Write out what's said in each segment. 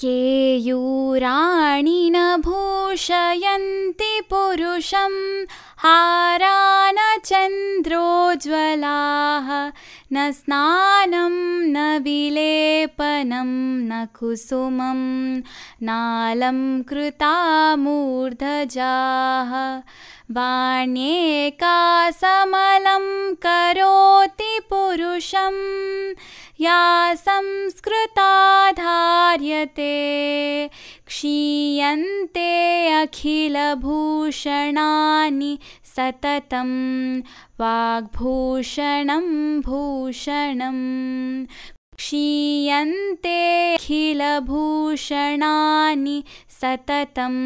केयूराणि न भूषयन्ति पुरुषं हारा न चन्द्रोज्ज्वलाः न स्नानं न विलेपनं न कुसुमं नालं कृता मूर्धजाः वाण्येका समलं करोति पुरुषम् या संस्कृता धार्यते क्षीयन्ते अखिलभूषणानि सततं वाग्भूषणं भूषणं क्षीयन्ते अखिलभूषणानि सततं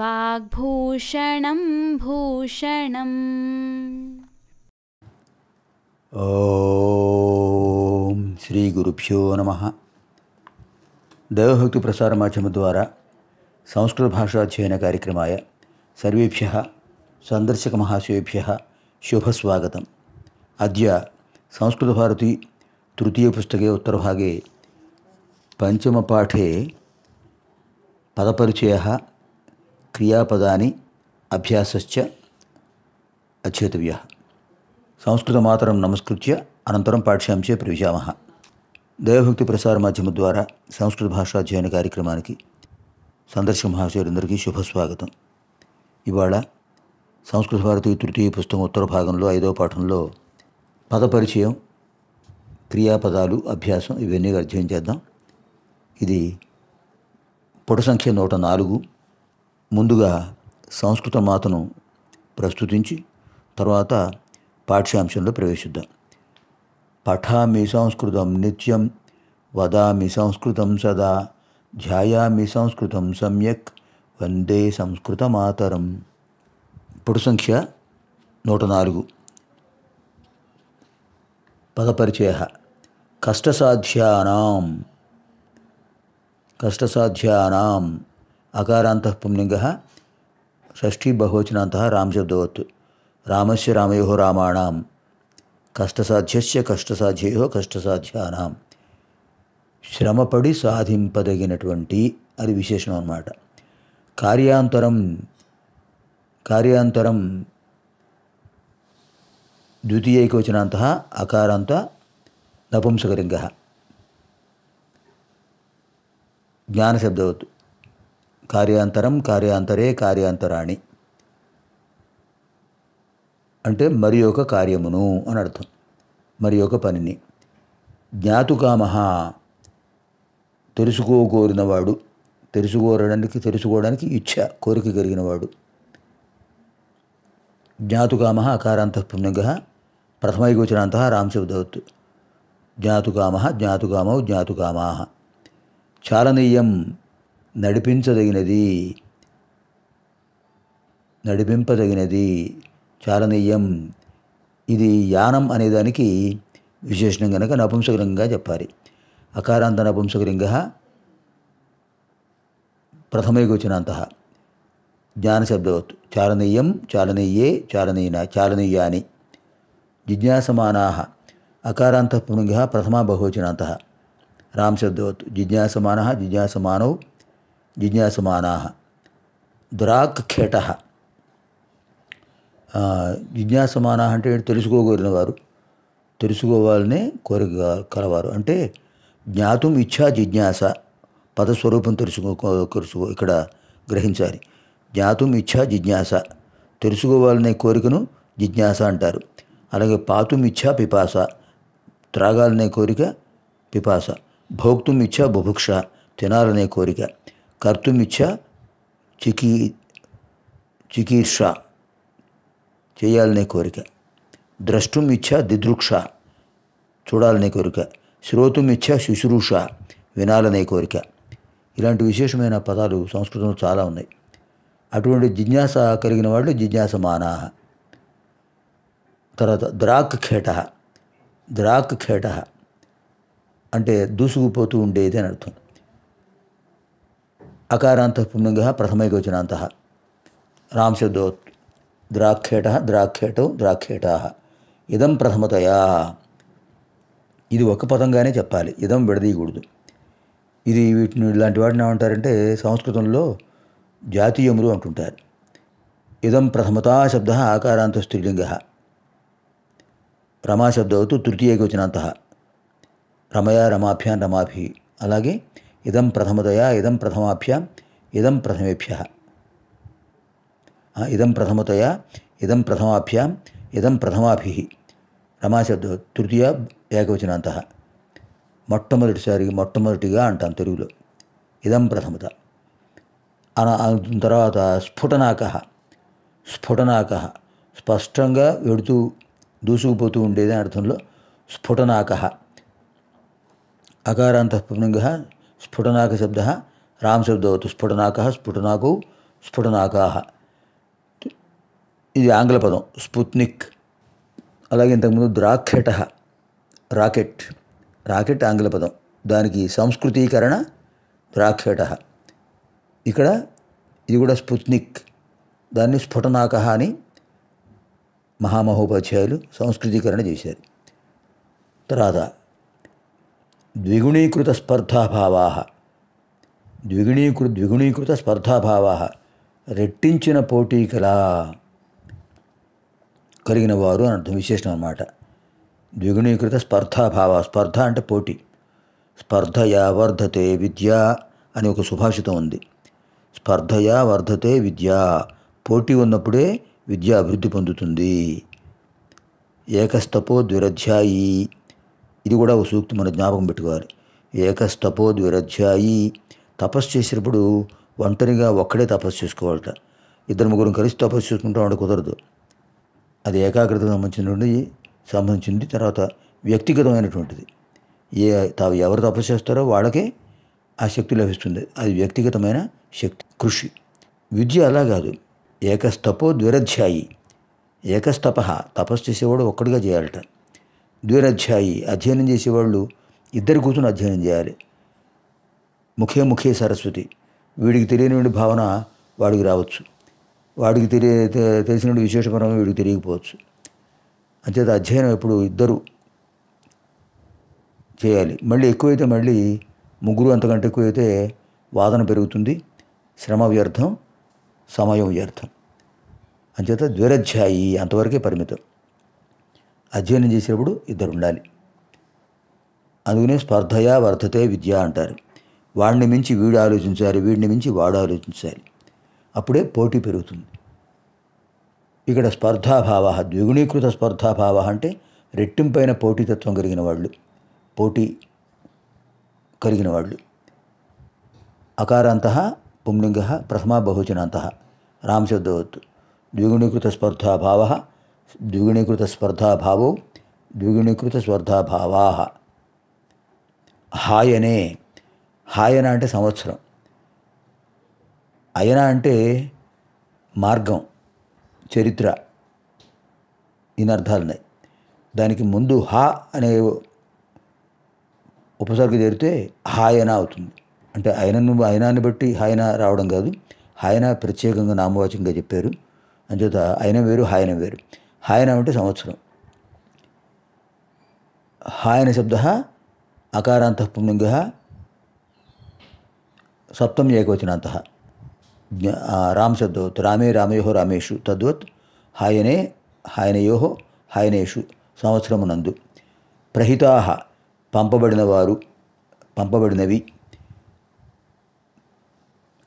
वाग्भूषणं भूषणम् శ్రీ గురుభ్యో నమ దైవభక్తి ప్రసార మాధ్యమం ద్వారా సంస్కృత భాషాధ్యయన కార్యక్రమాయ సర్వేభ్య సందర్శక మహాశయేభ్య శుభస్వాగతం అద్య సంస్కృతభారతి పుస్తకే ఉత్తరభాగే పంచమపాఠే పదపరిచయ క్రియాపదాని అభ్యాసశ్చ అధ్యేతవ్య సంస్కృతమాతరం నమస్కృత్య అనంతరం పాఠ్యాంశే ప్రవిశామ దేవభక్తి ప్రసార మాధ్యమం ద్వారా సంస్కృత భాషాధ్యయన కార్యక్రమానికి సందర్శక మహాశయులందరికీ శుభస్వాగతం ఇవాళ సంస్కృత భారతి తృతీయ పుస్తకం ఉత్తర భాగంలో ఐదో పాఠంలో పదపరిచయం క్రియాపదాలు అభ్యాసం ఇవన్నీ అధ్యయనం చేద్దాం ఇది పుట సంఖ్య నూట నాలుగు ముందుగా సంస్కృత మాతను ప్రస్తుతించి తర్వాత పాఠ్యాంశంలో ప్రవేశిద్దాం పఠామి సంస్కృతం నిత్యం వదామి సంస్కృతం సదా ధ్యాయామి సంస్కృతం సమ్యక్ వందే సంస్కృత మాతరం పుడు సంఖ్య నూట నాలుగు పదపరిచయ కష్టసాధ్యానాం కష్టసాధ్యానాం అకారాంత పుంలింగ షష్ఠీ బహువచనాంత రామశబ్దవత్ రామస్య రామయో రామాణం కష్టసాధ్యస్య కష్టసాధ్యయో కష్టసాధ్యానాం శ్రమపడి సాధింపదగినటువంటి అది విశేషం అన్నమాట కార్యాంతరం కార్యాంతరం ద్వితీయకి వచ్చినంత అకారాంత నపుంసకలింగ జ్ఞానశబ్దవత్ కార్యాంతరం కార్యాంతరే కార్యాంతరాణి అంటే మరి ఒక కార్యమును అని అర్థం మరి ఒక పనిని జ్ఞాతుకామహ తెలుసుకోగోరినవాడు తెలుసుకోరడానికి తెలుసుకోవడానికి ఇచ్ఛ కోరిక కలిగినవాడు జ్ఞాతుకామ అకారాంత పుణ్యంగ ప్రథమైగోచనాంత రాంశబ్దవత్ జ్ఞాతుకామ జ్ఞాతుకామౌ జ్ఞాతుకామా చాలనీయం నడిపించదగినది నడిపింపదగినది చారణీయం ఇది యానం అనేదానికి విశేషణం కనుక నపుంసకరంగా చెప్పాలి అకారాంత నపుంసకలింగ ప్రథమైకొచ్చినంత జ్ఞానశబ్దవత్ చారణీయం చాలనీయే చాలనీయన చాలనీయాని జిజ్ఞాసమానా అకారాంత పుణింగ ప్రథమా బహువచనంత రామ్ శబ్దవత్ జిజ్ఞాసమాన జిజ్ఞాసమానౌ జిజ్ఞాసమానా దురాక్ఖేట జిజ్ఞాసమాన అంటే తెలుసుకోగలిగిన వారు తెలుసుకోవాలనే కోరిక కలవారు అంటే జ్ఞాతం ఇచ్చా జిజ్ఞాస పదస్వరూపం తెలుసుకో తెలుసుకో ఇక్కడ గ్రహించాలి జ్ఞాతం ఇచ్చా జిజ్ఞాస తెలుసుకోవాలనే కోరికను జిజ్ఞాస అంటారు అలాగే పాతుం ఇచ్చా పిపాస త్రాగాలనే కోరిక పిపాస భోక్తుం ఇచ్చా బుభుక్ష తినాలనే కోరిక కర్తుం ఇచ్చా చికీ చికిత్స చేయాలనే కోరిక ద్రష్టుమిచ్చ దిదృక్ష చూడాలనే కోరిక శ్రోతుమిచ్చ శుశ్రూష వినాలనే కోరిక ఇలాంటి విశేషమైన పదాలు సంస్కృతంలో చాలా ఉన్నాయి అటువంటి జిజ్ఞాస కలిగిన వాళ్ళు జిజ్ఞాస మానా తర్వాత ద్రాక్ ఖేట ద్రాక్ ఖేట అంటే దూసుకుపోతూ ఉండేది అని అర్థం అకారాంత పుణ్యంగా ప్రథమైక వచ్చినంత రాంశబ్దోత్ ద్రాక్షేట ద్రాక్షేటో ద్రాక్షేటా ఇదం ప్రథమతయా ఇది ఒక పదంగానే చెప్పాలి ఇదం విడదీయకూడదు ఇది వీటిని ఇలాంటి వాటిని ఏమంటారంటే సంస్కృతంలో జాతీయములు అంటుంటారు ఇదం ప్రథమతా శబ్ద ఆకారాంత స్త్రీలింగ రమాశబ్దవతు తృతీయకవచనాంత రమయా రమాభ్యాం రమాభి అలాగే ఇదం ప్రథమతయా ఇదం ప్రథమాభ్యాం ఇదం ప్రథమేభ్య ఇదం ప్రథమతయా ఇదం ప్రథమాభ్యాం ఇదం ప్రథమాభి రమాశబ్ద తృతీయ ఏకవచనాంత మొట్టమొదటిసారి మొట్టమొదటిగా అంటాం తెలుగులో ఇదం ప్రథమత అన తర్వాత స్ఫుటనాక స్ఫుటనాక స్పష్టంగా వెడుతూ దూసుకుపోతూ ఉండేది అర్థంలో స్ఫుటనాక అకారాంతఃపుణంగ స్ఫుటనాక శబ్ద రామ్ స్ఫుటనాక స్ఫుటనాకు స్ఫుటనాకా ఇది ఆంగ్ల పదం స్పుత్నిక్ అలాగే ఇంతకుముందు ద్రాక్షట రాకెట్ రాకెట్ ఆంగ్ల పదం దానికి సంస్కృతీకరణ ద్రాక్షట ఇక్కడ ఇది కూడా స్పుత్నిక్ దాన్ని స్ఫుటనాక అని మహామహోపాధ్యాయులు సంస్కృతీకరణ చేశారు తర్వాత ద్విగుణీకృత స్పర్ధాభావా ద్విగుణీకృత ద్విగుణీకృత స్పర్ధాభావా రెట్టించిన పోటీ కళ కలిగిన వారు అని అర్థం విశేషం అన్నమాట ద్విగుణీకృత స్పర్ధాభావ స్పర్ధ అంటే పోటీ స్పర్ధయా వర్ధతే విద్య అని ఒక సుభాషితం ఉంది స్పర్ధయా వర్ధతే విద్య పోటీ ఉన్నప్పుడే విద్య అభివృద్ధి పొందుతుంది ఏకస్తపో ద్విరధ్యాయి ఇది కూడా ఒక సూక్తి మన జ్ఞాపకం పెట్టుకోవాలి ఏకస్తపో ద్విరధ్యాయి తపస్సు చేసినప్పుడు ఒంటరిగా ఒక్కడే తపస్సు చేసుకోవాలట ఇద్దరు ముగ్గురు కలిసి తపస్సు చేసుకుంటాం అంటే కుదరదు అది ఏకాగ్రత సంబంధించినటువంటి సంబంధించింది తర్వాత వ్యక్తిగతమైనటువంటిది ఏ తావు ఎవరు తపస్సు చేస్తారో వాళ్ళకే ఆ శక్తి లభిస్తుంది అది వ్యక్తిగతమైన శక్తి కృషి విద్య అలా కాదు ఏకస్తపో ద్విరధ్యాయి ఏకస్తప తపస్సు చేసేవాడు ఒక్కడిగా చేయాలట ద్విరధ్యాయి అధ్యయనం చేసేవాళ్ళు ఇద్దరు కూర్చొని అధ్యయనం చేయాలి ముఖే ముఖే సరస్వతి వీడికి తెలియనివంటి భావన వాడికి రావచ్చు వాడికి తెలియ తెలిసిన విశేష పరమం వీడికి తెలియకపోవచ్చు అంచేత అధ్యయనం ఎప్పుడు ఇద్దరు చేయాలి మళ్ళీ ఎక్కువైతే మళ్ళీ ముగ్గురు అంతకంటే ఎక్కువైతే వాదన పెరుగుతుంది శ్రమ వ్యర్థం సమయం వ్యర్థం అంచేత ద్విరధ్యాయి అంతవరకే పరిమితం అధ్యయనం చేసేటప్పుడు ఇద్దరు ఉండాలి అందుకనే స్పర్ధయా వర్ధతే విద్య అంటారు వాడిని మించి వీడు ఆలోచించాలి వీడిని మించి వాడు ఆలోచించాలి అప్పుడే పోటీ పెరుగుతుంది ఇక్కడ స్పర్ధాభావ ద్విగుణీకృత స్పర్ధాభావ అంటే రెట్టింపైన పోటీతత్వం కలిగిన వాళ్ళు పోటీ కలిగిన వాళ్ళు అకారాంత పుంలింగ ప్రథమా బహుచనాంత రామశబ్దవత్తు ద్విగుణీకృత స్పర్ధాభావ ద్విగుణీకృత స్పర్ధాభావో ద్విగుణీకృత స్పర్ధాభావా హాయనే హాయన అంటే సంవత్సరం అయినా అంటే మార్గం చరిత్ర ఇన్ని అర్థాలు ఉన్నాయి దానికి ముందు హా అనే ఉపసర్గ చేరితే హాయన అవుతుంది అంటే ఆయనను ఆయనాన్ని బట్టి హాయన రావడం కాదు హాయన ప్రత్యేకంగా నామవాచకంగా చెప్పారు అంచేత ఆయన వేరు హాయన వేరు హాయన అంటే సంవత్సరం హాయన శబ్ద అకారాంత పుణ్యంగ సప్తం ఏకవచనాంత రామ్ రామే రామయోహో రామేషు తద్వత్ హాయనే హాయనయోహో హాయనేషు సంవత్సరమునందు ప్రహితాహ పంపబడిన వారు పంపబడినవి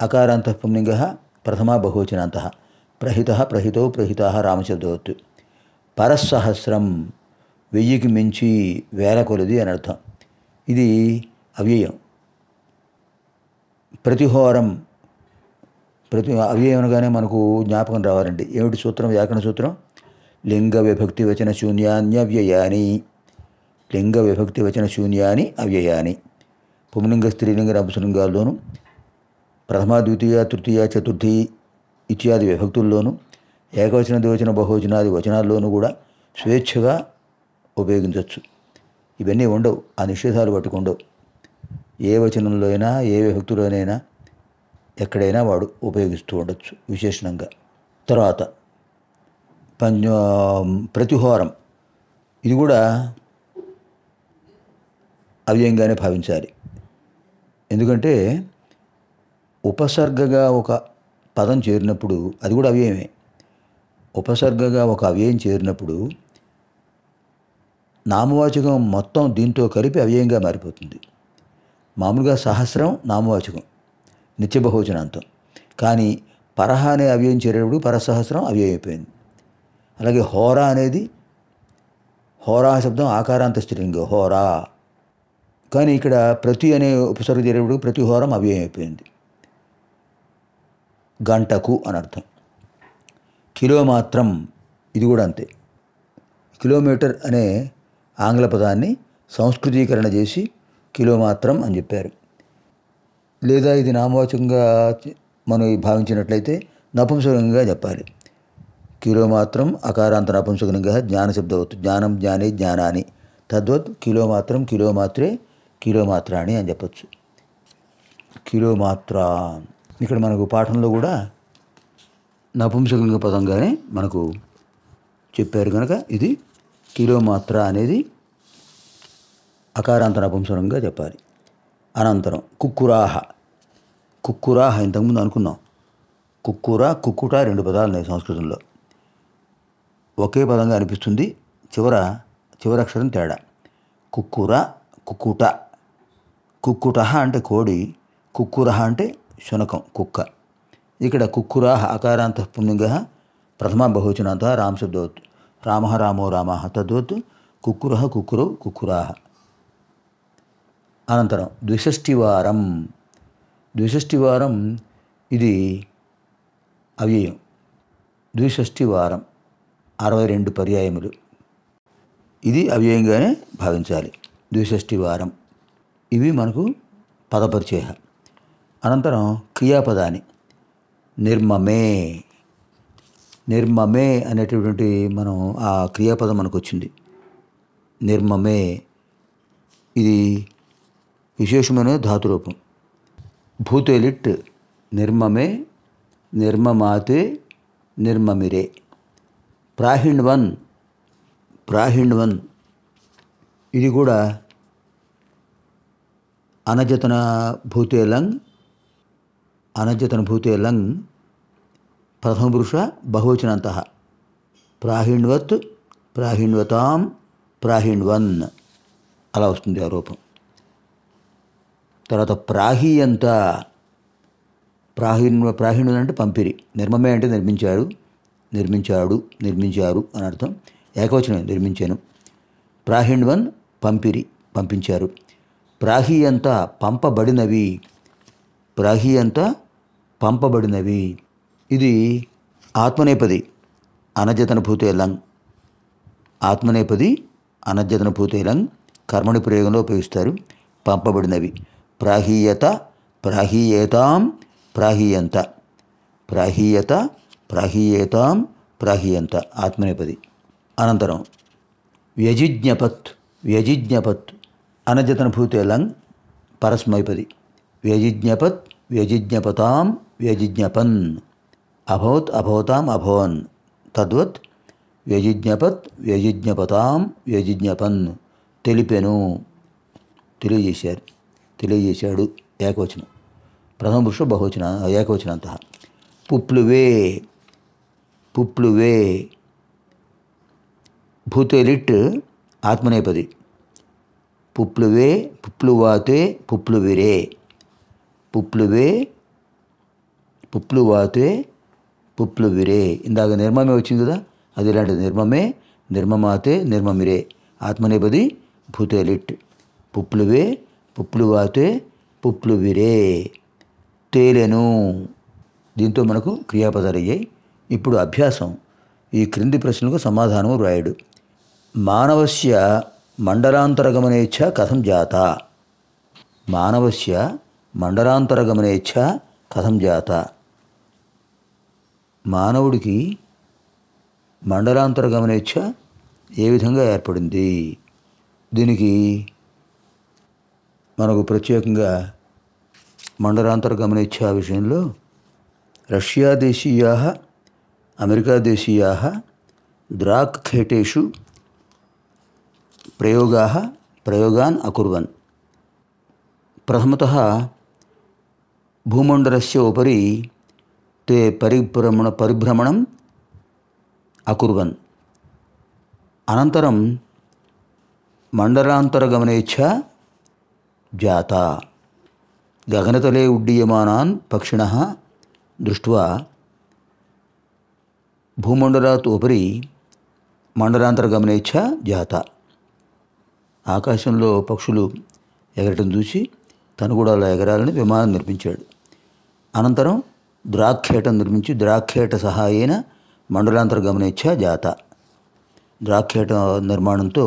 అకారాంత పుణ్యంగ ప్రథమా బహువచనాంత ప్రహిత ప్రహితో ప్రహిత రామశబ్దవత్ పరస్సహస్రం వెయ్యికి మించి వేల కొలది అని అర్థం ఇది అవ్యయం ప్రతిహోరం ప్రతి అవి ఏమనగానే మనకు జ్ఞాపకం రావాలండి ఏమిటి సూత్రం వ్యాకరణ సూత్రం లింగ విభక్తి వచన శూన్యాన్యవ్యయాని లింగ విభక్తి వచన శూన్యాని అవ్యయాని పుంలింగ స్త్రీలింగ నపుసలింగాల్లోనూ ప్రథమ ద్వితీయ తృతీయ చతుర్థి ఇత్యాది విభక్తుల్లోనూ ఏకవచన ద్వివచన బహువచనాది వచనాల్లోనూ కూడా స్వేచ్ఛగా ఉపయోగించవచ్చు ఇవన్నీ ఉండవు ఆ నిషేధాలు పట్టుకుండవు ఏ వచనంలో అయినా ఏ విభక్తులోనైనా ఎక్కడైనా వాడు ఉపయోగిస్తూ ఉండొచ్చు విశేషణంగా తర్వాత పంచ ప్రతిహోరం ఇది కూడా అవ్యంగానే భావించాలి ఎందుకంటే ఉపసర్గగా ఒక పదం చేరినప్పుడు అది కూడా అవ్యయమే ఉపసర్గగా ఒక అవ్యయం చేరినప్పుడు నామవాచకం మొత్తం దీంతో కలిపి అవ్యయంగా మారిపోతుంది మామూలుగా సహస్రం నామవాచకం నిత్య కానీ పరహ అనే అవ్యయం చేరేటప్పుడు పరసహస్రం అవ్యయమైపోయింది అయిపోయింది అలాగే హోరా అనేది హోరా శబ్దం ఆకారాంత స్త్రీలింగ హోరా కానీ ఇక్కడ ప్రతి అనే ఉపసర్గ చేరేటప్పుడు ప్రతి హోరం అవ్యయమైపోయింది అయిపోయింది గంటకు అని అర్థం కిలో మాత్రం ఇది కూడా అంతే కిలోమీటర్ అనే ఆంగ్ల పదాన్ని సంస్కృతీకరణ చేసి కిలో మాత్రం అని చెప్పారు లేదా ఇది నామవాచకంగా మనం భావించినట్లయితే నపుంసకంగా చెప్పాలి కిలో మాత్రం అకారాంత నపుంసకంగా అవుతుంది జ్ఞానం జ్ఞానే జ్ఞానాన్ని తద్వత్ కిలో మాత్రం కిలో మాత్రే కిలో మాత్రాని అని చెప్పచ్చు కిలో మాత్ర ఇక్కడ మనకు పాఠంలో కూడా నపుంసకంగా పదంగానే మనకు చెప్పారు కనుక ఇది కిలో మాత్ర అనేది అకారాంత నపుంసకంగా చెప్పాలి అనంతరం కుక్కురాహ కుక్కురా ఇంతకుముందు అనుకున్నాం కుక్కుర కుక్కుట రెండు పదాలు ఉన్నాయి సంస్కృతంలో ఒకే పదంగా అనిపిస్తుంది చివర చివరక్షరం తేడా కుక్కుర కుక్కుట కుక్కుట అంటే కోడి కుక్కుర అంటే శునకం కుక్క ఇక్కడ కుక్కుర అకారాంత పుణ్యంగ ప్రథమ బహుచనాంత రాంశబ్దవత్ రామ రామో రామ తద్వత్ కుక్కుర కుక్కురు కుక్కురాహ అనంతరం ద్విషష్టివారం ద్విషష్ఠి వారం ఇది అవ్యయం ద్విషష్ఠి వారం అరవై రెండు పర్యాయములు ఇది అవ్యయంగానే భావించాలి ద్విషష్ఠి వారం ఇవి మనకు పదపరిచేహ అనంతరం క్రియాపదాన్ని నిర్మమే నిర్మమే అనేటటువంటి మనం ఆ క్రియాపదం మనకు వచ్చింది నిర్మమే ఇది విశేషమైన ధాతురూపం భూతేలిట్ నిర్మమే నిర్మమాతే నిర్మమిరే ప్రాహిణ్వన్ ప్రాహిణ్వన్ ఇది కూడా అనజతన భూతేలంగ్ అనజతన భూతేలంగ్ ప్రథమ పురుష బహువచనంత ప్రాహిణ్వత్ ప్రాహిణ్వతాం ప్రాహిణ్వన్ అలా వస్తుంది ఆ రూపం తర్వాత ప్రాహి అంతా ప్రాహిణ ప్రాహిణులు అంటే పంపిరి నిర్మమే అంటే నిర్మించాడు నిర్మించాడు నిర్మించారు అని అర్థం ఏకవచనం నిర్మించాను ప్రాహిణ్వన్ పంపిరి పంపించారు ప్రాహి అంతా పంపబడినవి ప్రాహి అంతా పంపబడినవి ఇది ఆత్మనేపది అనజతన లంగ్ ఆత్మనేపది అనజతన లంగ్ కర్మణి ప్రయోగంలో ఉపయోగిస్తారు పంపబడినవి प्राहीयत प्राहीयेताम प्राहीयंत प्राहीयत प्राहीयेताम प्राहीयंत आत्मनेपदी अनन्तरं व्यजिज्ञपत् व्यजिज्ञपत् भूते लंग परस्मैपदी व्यजिज्ञपत् व्यजिज्ञपता व्यजिज्ञपन् अभवत् अभवताम् अभवन् तद्वत् व्यजिज्ञपत् వ్యజిజ్ఞపతాం व्यजिज्ञपन् तेलिपेनु తెలియజేశారు తెలియజేశాడు ఏకవచనం ప్రథమ పురుష బహువచన ఏకవచనంత పుప్లువే పుప్లువే భూతేలిట్ ఆత్మనేపది పుప్లువే పుప్లువాతే పుప్లువిరే పుప్లువే పుప్లువాతే పుప్లువిరే ఇందాక నిర్మమే వచ్చింది కదా అది ఇలాంటి నిర్మమే నిర్మమాతే నిర్మమిరే ఆత్మనేపది భూతేలిట్ పుప్లువే పుప్పులు వాతే పుప్పులు విరే తేలెను దీంతో మనకు క్రియాపదాలు అయ్యాయి ఇప్పుడు అభ్యాసం ఈ క్రింది ప్రశ్నలకు సమాధానము రాయుడు మానవస్య మండలాంతరగమనేచ్ఛ కథం జాత మానవస్య మండలాంతరగమనేచ్ఛ కథం జాత మానవుడికి మండలాంతరగమనేచ్ఛ ఏ విధంగా ఏర్పడింది దీనికి మనకు ప్రత్యేకంగా ఆ విషయంలో రష్యా దేశీయా అమెరికా దేశీయా ఖేటేషు ప్రయోగా ప్రయోగాన్ అకుర్వన్ ప్రథమత భూమండలస్య ఉపరి తే పరిభ్రమణ పరిభ్రమణం అకుర్వన్ అనంతరం మండలాంతరగమనేచ్ఛ జాత గగనతలే ఉడ్డీయమానాన్ పక్షిణ దృష్ట్వా భూమండలాత్ ఉపరి గమనేచ్ఛ జాత ఆకాశంలో పక్షులు ఎగరటం చూసి తను కూడా అలా ఎగరాలని విమానం నిర్మించాడు అనంతరం ద్రాక్షేటం నిర్మించి ద్రాక్షేట సహాయేన గమనేచ్ఛ జాత ద్రాక్షేట నిర్మాణంతో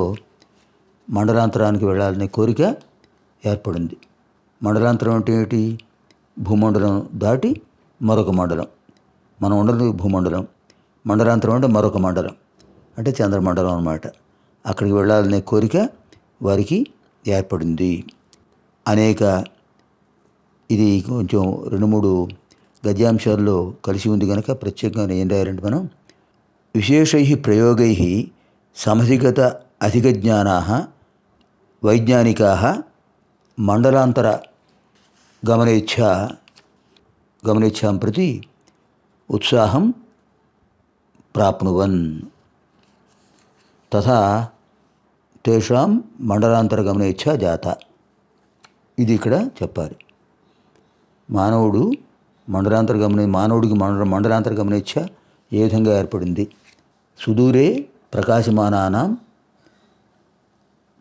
మండలాంతరానికి వెళ్ళాలనే కోరిక ఏర్పడింది మండలాంతరం అంటే ఏమిటి భూమండలం దాటి మరొక మండలం మనం ఉండదు భూమండలం మండలాంతరం అంటే మరొక మండలం అంటే చంద్రమండలం అనమాట అక్కడికి వెళ్ళాలనే కోరిక వారికి ఏర్పడింది అనేక ఇది కొంచెం రెండు మూడు గద్యాంశాల్లో కలిసి ఉంది కనుక ప్రత్యేకంగా ఏం రాయాలంటే మనం విశేషై ప్రయోగై సమధిగత అధిక జ్ఞానా వైజ్ఞానికా మండలాంతర గమనేచ్ఛ గమనేచ్ఛాం ప్రతి ఉత్సాహం ప్రాప్నువన్ తథా తేషాం మండలాంతర గమనేచ్ఛ జాత ఇది ఇక్కడ చెప్పాలి మానవుడు మండలాంతర గమని మానవుడికి మండల మండలాంతర గమనేచ్ఛ ఏ విధంగా ఏర్పడింది సుదూరే ప్రకాశమానానాం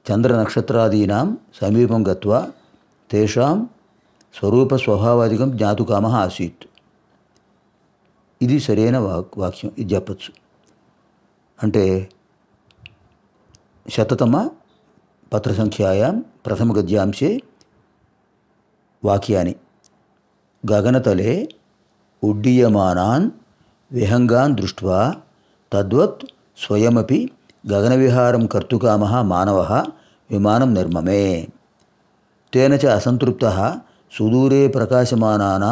చంద్రనక్షత్రాదీనాం సమీపం గత్వా తేషాం స్వరూప స్వరూపస్వభావాధికం జ్ఞాతుకామ ఆసీత్ ఇది సరైన వాక్ వాక్యం ఇది చెప్పచ్చు అంటే శతతమ పత్రసంఖ్యాయాం గద్యాంశే వాక్యాన్ని గగనతలే ఉడ్డీయమానాన్ విహంగాన్ దృష్ట్వా తద్వత్ స్వయమపి గగనవిహారం కర్తుకామ మానవ విమానం నిర్మమే తేన చ అసంతృప్త సుదూరే ప్రకాశమానా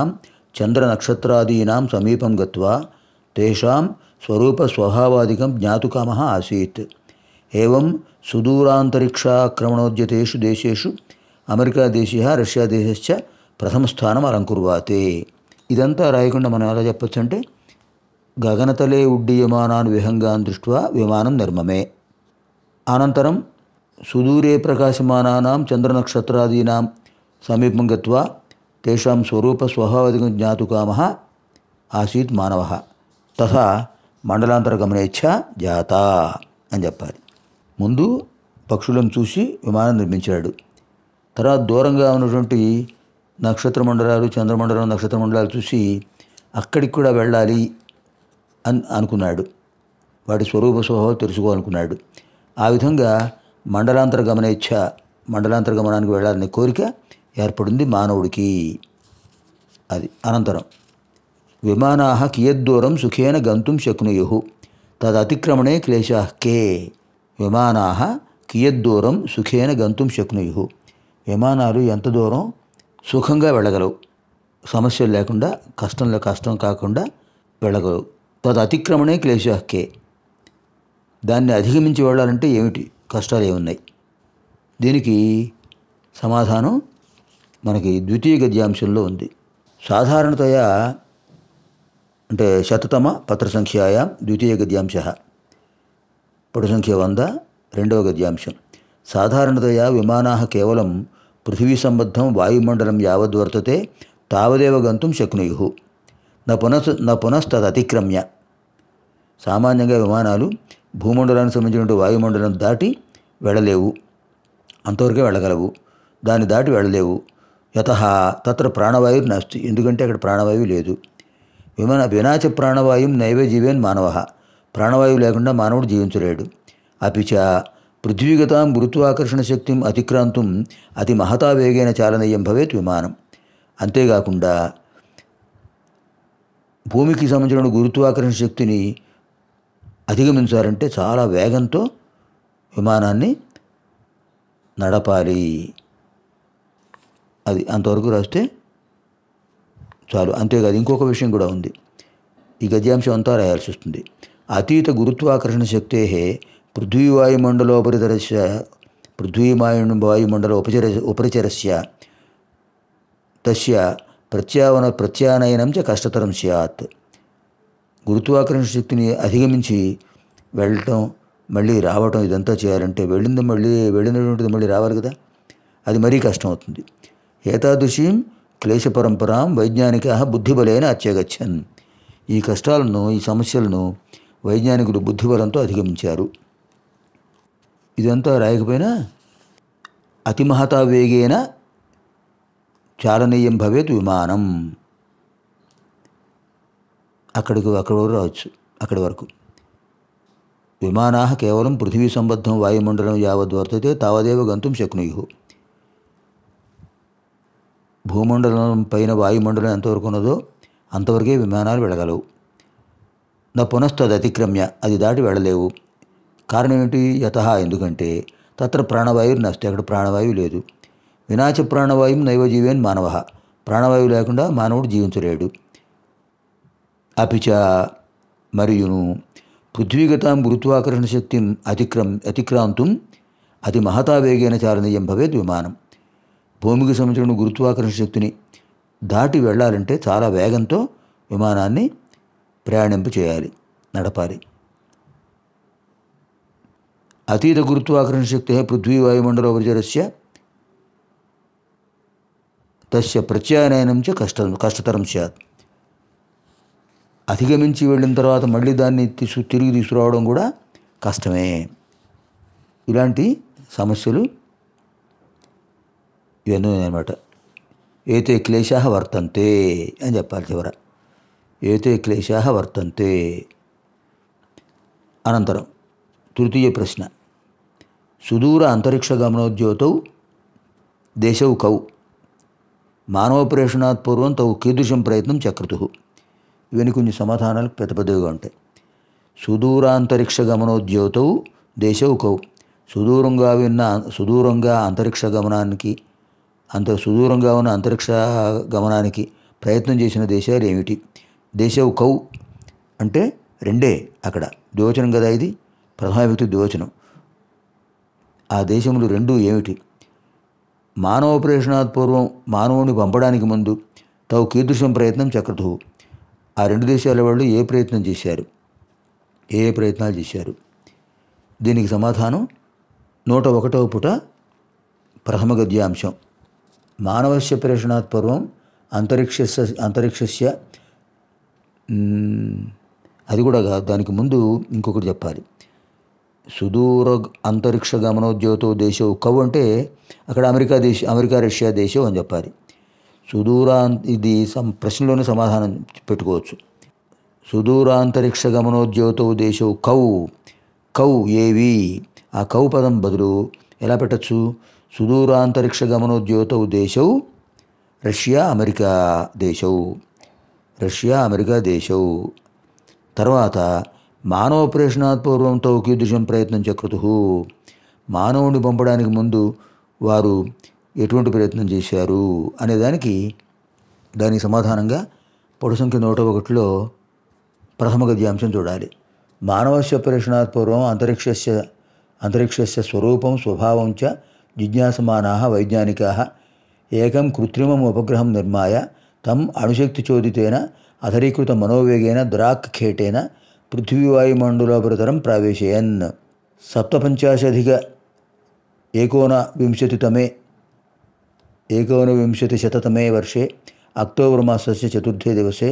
చంద్రనక్షత్రాదీనా సమీపం గత్వా తేషాం స్వరూపస్వభావాదికం జ్ఞాతుకామ ఆసీత్ ఏం సుదూరాంతరిక్షాక్రమణోద్యతేషు దేశేషు రష్యా దేశ ప్రథమస్థానం అలంకుర్వాతే ఇదంతా రాయకుండా మనం ఎలా చెప్పచ్చు అంటే గగనతలే ఉడ్డీయమానాన్ విహంగాన్ దృష్ట్వా విమానం నిర్మమే అనంతరం సుదూరే ప్రకాశమానాం చంద్రనక్షత్రాదీనాం సమీపం గత్వా తేషాం స్వరూప స్వభావధికం జ్ఞాతుకామ ఆసీత్ మానవ తథా మండలాంతరగమనేచ్ఛ జాత అని చెప్పాలి ముందు పక్షులను చూసి విమానం నిర్మించాడు తర్వాత దూరంగా ఉన్నటువంటి నక్షత్ర మండలాలు చంద్రమండలం నక్షత్ర మండలాలు చూసి అక్కడికి కూడా వెళ్ళాలి అని అనుకున్నాడు వాటి స్వరూప స్వభావం తెలుసుకోవాలనుకున్నాడు ఆ విధంగా మండలాంతర గమన ఇచ్చ మండలాంతర గమనానికి వెళ్ళాలనే కోరిక ఏర్పడింది మానవుడికి అది అనంతరం విమానాహ కియద్దూరం సుఖేన గంతుం శక్నుయు తదతిక్రమణే క్లేశా కే విమానాహ కియద్దూరం సుఖేన గంతుం శక్నుయు విమానాలు ఎంత దూరం సుఖంగా వెళ్ళగలవు సమస్యలు లేకుండా కష్టంలో కష్టం కాకుండా వెళ్ళగలవు తద్ అతిక్రమణే క్లేశాహకే దాన్ని అధిగమించి వెళ్ళాలంటే ఏమిటి కష్టాలు ఏమున్నాయి దీనికి సమాధానం మనకి ద్వితీయ గద్యాంశంలో ఉంది సాధారణతయా అంటే శతతమ పత్ర సంఖ్యాయా ద్వితీయ గద్యాంశ పటు సంఖ్య వంద రెండవ గద్యాంశం సాధారణతయా విమానా కేవలం పృథివీ సంబద్ధం వాయుమండలం యావద్వర్తతే తావదేవ గంతుం శక్నుయు నా పునస్ న పునస్తదతిక్రమ్య సామాన్యంగా విమానాలు భూమండలానికి సంబంధించిన వాయుమండలం దాటి వెళ్ళలేవు అంతవరకే వెళ్ళగలవు దాన్ని దాటి వెళ్ళలేవు యత తత్ర ప్రాణవాయువు నష్టి ఎందుకంటే అక్కడ ప్రాణవాయువు లేదు విమాన వినాచ ప్రాణవాయుం నైవే జీవేన్ మానవ ప్రాణవాయువు లేకుండా మానవుడు జీవించలేడు అపిచ పృథ్వీగతాం గురుత్వాకర్షణ శక్తిం అతిక్రాంతం అతి మహతావేగైన చాలనీయం భవేత్ విమానం అంతేకాకుండా భూమికి సంబంధించిన గురుత్వాకర్షణ శక్తిని అధిగమించాలంటే చాలా వేగంతో విమానాన్ని నడపాలి అది అంతవరకు రాస్తే చాలు అంతేకాదు ఇంకొక విషయం కూడా ఉంది ఈ గద్యాంశం అంతా రాయాల్సి వస్తుంది అతీత గురుత్వాకర్షణ శక్తే పృథ్వీవాయుమండలోపరితరస్య పృథ్వీవాయు వాయుమండల ఉపచర ఉపరిచరస్య తస్య ప్రత్యావన ప్రత్యానయనం చ కష్టతరం సయాత్ గురుత్వాకర్షణ శక్తిని అధిగమించి వెళ్ళటం మళ్ళీ రావటం ఇదంతా చేయాలంటే వెళ్ళింది మళ్ళీ వెళ్ళినటువంటిది మళ్ళీ రావాలి కదా అది మరీ కష్టం అవుతుంది ఏతాదృశీం క్లేశ పరంపరాం వైజ్ఞానిక బుద్ధిబలైన అత్యగచ్చన్ ఈ కష్టాలను ఈ సమస్యలను వైజ్ఞానికుడు బుద్ధిబలంతో అధిగమించారు ఇదంతా రాయకపోయినా అతి వేగేన చాలనీయం భవేత్ విమానం అక్కడికి అక్కడి వరకు రావచ్చు అక్కడి వరకు విమానా కేవలం పృథివీ సంబద్ధం వాయుమండలం యావద్ తావదేవ గంతుం శక్నుయు భూమండలం పైన వాయుమండలం ఎంతవరకు ఉన్నదో అంతవరకే విమానాలు వెళ్ళగలవు నా పునస్తది అతిక్రమ్య అది దాటి వెళ్ళలేవు కారణం ఏమిటి యత ఎందుకంటే తత్ర ప్రాణవాయువు నష్టం అక్కడ ప్రాణవాయువు లేదు వినాచ ప్రాణవాయువు నైవజీవేన్ మానవ ప్రాణవాయువు లేకుండా మానవుడు జీవించలేడు అపిచ మరియును పృథ్వీగతాం గురుత్వాకర్షణ శక్తి అతిక్రమ్ అతిక్రాంతం అతి మహతా మహతావేగైన చారణీయం భవేత్ విమానం భూమికి సంబంధించిన గురుత్వాకర్షణ శక్తిని దాటి వెళ్ళాలంటే చాలా వేగంతో విమానాన్ని ప్రయాణింపు చేయాలి నడపాలి అతీత గురుత్వాకర్షణ శక్తి పృథ్వీ వాయుమండల ఉపరిచరస్య తస్య ప్రత్యానయనం చ కష్ట కష్టతరం సార్ అధిగమించి వెళ్ళిన తర్వాత మళ్ళీ దాన్ని తీసు తిరిగి తీసుకురావడం కూడా కష్టమే ఇలాంటి సమస్యలు ఇవన్నీ అనమాట ఏతే క్లేశా వర్తంతే అని చెప్పాలి చివర ఏతే క్లేశా వర్తంతే అనంతరం తృతీయ ప్రశ్న సుదూర అంతరిక్ష గమనోద్యోతౌ దేశౌ కౌ ప్రేషణాత్ పూర్వం తగు కీదృశం ప్రయత్నం చక్రతు ఇవన్నీ కొన్ని సమాధానాలు పెద్ద పెద్దవిగా ఉంటాయి సుదూరాంతరిక్ష గమనోద్యోతవు కవు సుదూరంగా విన్న సుదూరంగా అంతరిక్ష గమనానికి అంత సుదూరంగా ఉన్న అంతరిక్ష గమనానికి ప్రయత్నం చేసిన దేశాలు ఏమిటి దేశవు కౌ అంటే రెండే అక్కడ దివచనం కదా ఇది ప్రధాన వ్యక్తి దివచనం ఆ దేశములు రెండు ఏమిటి మానవ ప్రేషణాత్ పూర్వం మానవుని పంపడానికి ముందు తావు కీదృశం ప్రయత్నం చక్రతువు ఆ రెండు దేశాల వాళ్ళు ఏ ప్రయత్నం చేశారు ఏ ఏ ప్రయత్నాలు చేశారు దీనికి సమాధానం నూట ఒకటవ పుట గద్యాంశం మానవస్య ప్రేషణాత్ పూర్వం అంతరిక్ష అంతరిక్షస్య అది కూడా దానికి ముందు ఇంకొకటి చెప్పాలి సుదూర అంతరిక్ష గమనోద్యోతో దేశం కవు అంటే అక్కడ అమెరికా దేశ అమెరికా రష్యా దేశం అని చెప్పాలి సుదూర ఇది సం ప్రశ్నలోనే సమాధానం పెట్టుకోవచ్చు అంతరిక్ష గమనోద్యోతో దేశం కవు కౌ ఏవి ఆ కౌ పదం బదులు ఎలా పెట్టచ్చు సుదూరాంతరిక్ష గమనోద్యోతవు దేశౌ రష్యా అమెరికా దేశం రష్యా అమెరికా దేశం తర్వాత ప్రేషణాత్ పూర్వం తౌకీదుజం ప్రయత్నం చక్రతు మానవుని పంపడానికి ముందు వారు ఎటువంటి ప్రయత్నం చేశారు అనేదానికి దానికి సమాధానంగా పొడి సంఖ్య నూట ఒకటిలో ప్రథమ గద్యాంశం చూడాలి మానవస్య ప్రేషణాత్ పూర్వం అంతరిక్షస్య అంతరిక్షస్య స్వరూపం స్వభావం చ జిజ్ఞాసమానా వైజ్ఞానికా ఏకం కృత్రిమం ఉపగ్రహం నిర్మాయ తమ్ అణుశక్తి చోదితేన అధరీకృత మనోవేగేన ద్రాక్ ఖేటేన पृथिवीवायुमण्डलापरतरं प्रावेशयन् सप्तपञ्चाशदधिक एकोनविंशतितमे एकोनविंशतिशततमे वर्षे अक्टोबर् मासस्य चतुर्थे दिवसे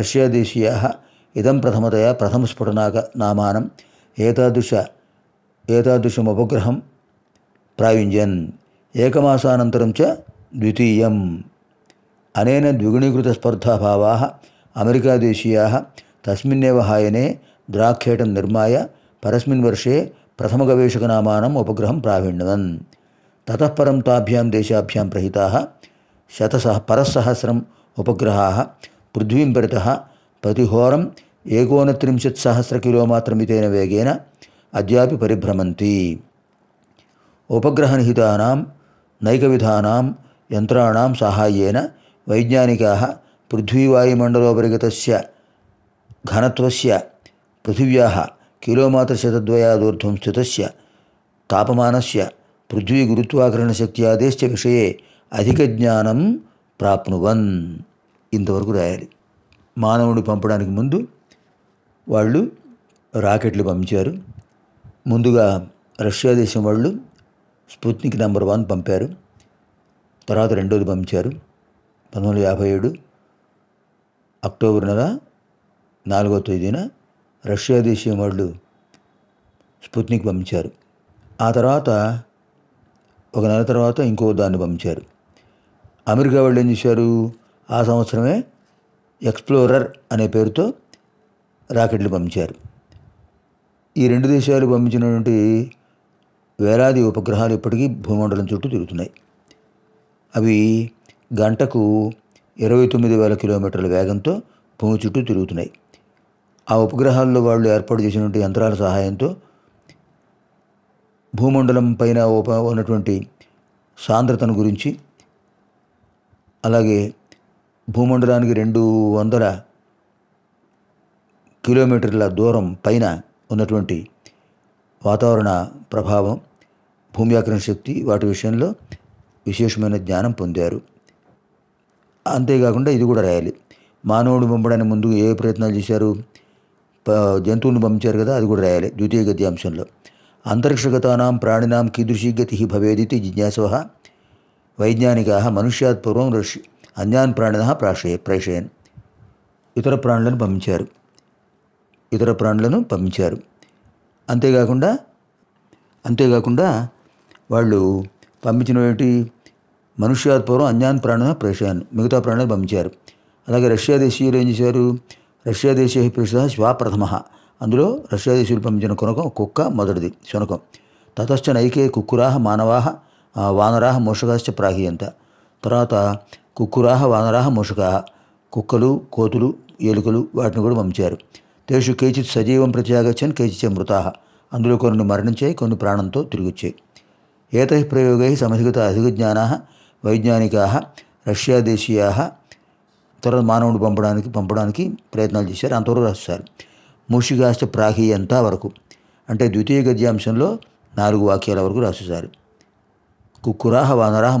रष्यादेशीयाः इदं प्रथमतया प्रथमस्फुटनाकनामानम् एतादृश एतादृशमुपग्रहं प्रायुञ्जन् एकमासानन्तरं च द्वितीयम् अनेन द्विगुणीकृतस्पर्धाभावाः अमेरिकादेशीयाः తస్మిన్నేవ హాయనే ద్రాక్షేటం నిర్మాయ పరస్మిన్ వర్షే ప్రథమగవేషకనామానం ఉపగ్రహం ప్రావీణ్యవన్ తతఃపరం తాభ్యాం దేశాభ్యాం ప్రహితా శతసహ పరస్సహస్రం ఉపగ్రహా పృథ్వీం పరిత ప్రతిహోరం ఏకోనత్రింశత్సహస్ర కిలోమాత్రమితేన వేగేన అద్యాపి పరిభ్రమంతి ఉపగ్రహనిహితానాం నైకవిధానాం యంత్రాణం సాహాయ్యేన వైజ్ఞానికా పృథ్వీవాయుమండలోపరిగతస్య घनत्वस्य पृथिव्याः పృథ్వీ स्थितस्य శక్తి పృథ్వీగురుత్వాకర్షణశక్త్యాదేశ్చ విషయ అధిక జ్ఞానం ప్రాప్నువన్ ఇంతవరకు రాయాలి మానవుడు పంపడానికి ముందు వాళ్ళు రాకెట్లు పంపించారు ముందుగా రష్యా దేశం వాళ్ళు స్పుత్నిక్ నెంబర్ వన్ పంపారు తర్వాత రెండోది పంపించారు పంతొమ్మిది వందల యాభై ఏడు అక్టోబర్ నెల నాలుగో తేదీన రష్యా దేశీయం వాళ్ళు స్పుత్నిక్ పంపించారు ఆ తర్వాత ఒక నెల తర్వాత ఇంకో దాన్ని పంపించారు అమెరికా వాళ్ళు ఏం చేశారు ఆ సంవత్సరమే ఎక్స్ప్లోరర్ అనే పేరుతో రాకెట్లు పంపించారు ఈ రెండు దేశాలు పంపించినటువంటి వేలాది ఉపగ్రహాలు ఇప్పటికీ భూమండలం చుట్టూ తిరుగుతున్నాయి అవి గంటకు ఇరవై తొమ్మిది వేల కిలోమీటర్ల వేగంతో భూమి చుట్టూ తిరుగుతున్నాయి ఆ ఉపగ్రహాల్లో వాళ్ళు ఏర్పాటు చేసినటువంటి యంత్రాల సహాయంతో భూమండలం పైన ఉప ఉన్నటువంటి సాంద్రతను గురించి అలాగే భూమండలానికి రెండు వందల కిలోమీటర్ల దూరం పైన ఉన్నటువంటి వాతావరణ ప్రభావం భూమ్యాకరణ శక్తి వాటి విషయంలో విశేషమైన జ్ఞానం పొందారు అంతేకాకుండా ఇది కూడా రాయాలి మానవుడు పంపడానికి ముందు ఏ ప్రయత్నాలు చేశారు జంతువులను పంపించారు కదా అది కూడా రాయాలి ద్వితీయ గతి అంశంలో అంతరిక్షగతానాం ప్రాణినాం కీదృశీ గతి భవేదితి జిజ్ఞాసవ వైజ్ఞానికా మనుష్యాత్ పూర్వం ఋషి అన్యాన్ ప్రాణిన ప్రాశయ ప్రేషయన్ ఇతర ప్రాణులను పంపించారు ఇతర ప్రాణులను పంపించారు అంతేకాకుండా అంతేకాకుండా వాళ్ళు పంపించినటువంటి మనుష్యాత్ పూర్వం అన్యాన్ ప్రాణిన ప్రేషయాన్ మిగతా ప్రాణులను పంపించారు అలాగే రష్యా దేశీయులు ఏం చేశారు రష్యా దేశ పురుష శ్వాప్రథమ అందులో రష్యా దేశీయులు పంపించిన కొనకం కుక్క మొదటిది శునకం తతశ్చ నైకే కుక్కురాహ మానవాహ వానరాహ మోషకాశ్చ ప్రాహియంత తర్వాత కుక్కురాహ వానరాహ మోషకాహ కుక్కలు కోతులు ఏలుకలు వాటిని కూడా పంపించారు తేషు కేచిత్ సజీవం ప్రత్యాగచ్చని కేచిత్ మృతాహ అందులో కొన్ని మరణించాయి కొన్ని ప్రాణంతో తిరిగి వచ్చాయి ఏతై ప్రయోగై సమధిగత అధిక జ్ఞానా వైజ్ఞానికా దేశీయా తర్వాత మానవుడు పంపడానికి పంపడానికి ప్రయత్నాలు చేశారు అంతవరకు రాస్తారు ప్రాహి ప్రాహీయంత వరకు అంటే ద్వితీయ గద్యాంశంలో నాలుగు వాక్యాల వరకు రాసేసారు కుక్కురాహ వానరాహ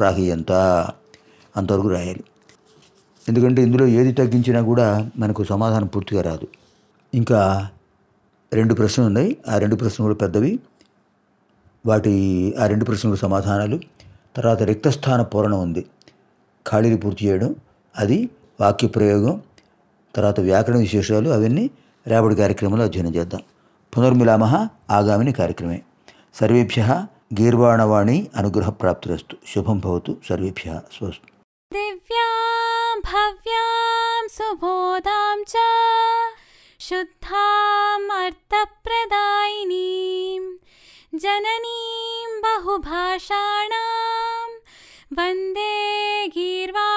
ప్రాహి అంత అంతవరకు రాయాలి ఎందుకంటే ఇందులో ఏది తగ్గించినా కూడా మనకు సమాధానం పూర్తిగా రాదు ఇంకా రెండు ప్రశ్నలు ఉన్నాయి ఆ రెండు ప్రశ్నలు పెద్దవి వాటి ఆ రెండు ప్రశ్నలకు సమాధానాలు తర్వాత రిక్తస్థాన పూరణ ఉంది ఖాళీలు పూర్తి చేయడం అది వాక్య ప్రయోగం తర్వాత వ్యాకరణ విశేషాలు అవన్నీ రేపటి కార్యక్రమంలో అధ్యయనం చేద్దాం పునర్మిలామ ఆగామిని కార్యక్రమే సర్వేభ్య గీర్వాణవాణి అనుగ్రహ ప్రాప్తిరస్తు శుభం భవతు సర్వేభ్య స్వస్తు దివ్యాం భవ్యాం సుబోధాం చ శుద్ధాం అర్థప్రదాయినీం జననీం బహుభాషాణాం వందే గీర్వా